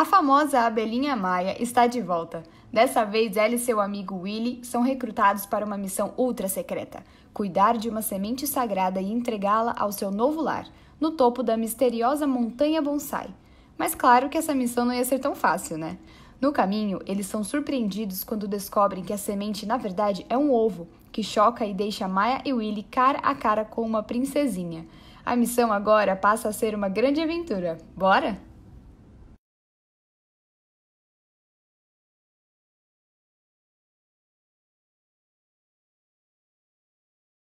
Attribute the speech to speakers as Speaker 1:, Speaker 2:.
Speaker 1: A famosa Abelhinha Maia está de volta. Dessa vez, ela e seu amigo Willy são recrutados para uma missão ultra secreta: cuidar de uma semente sagrada e entregá-la ao seu novo lar, no topo da misteriosa Montanha Bonsai. Mas claro que essa missão não ia ser tão fácil, né? No caminho, eles são surpreendidos quando descobrem que a semente, na verdade, é um ovo, que choca e deixa Maya e Willy cara a cara com uma princesinha. A missão agora passa a ser uma grande aventura. Bora?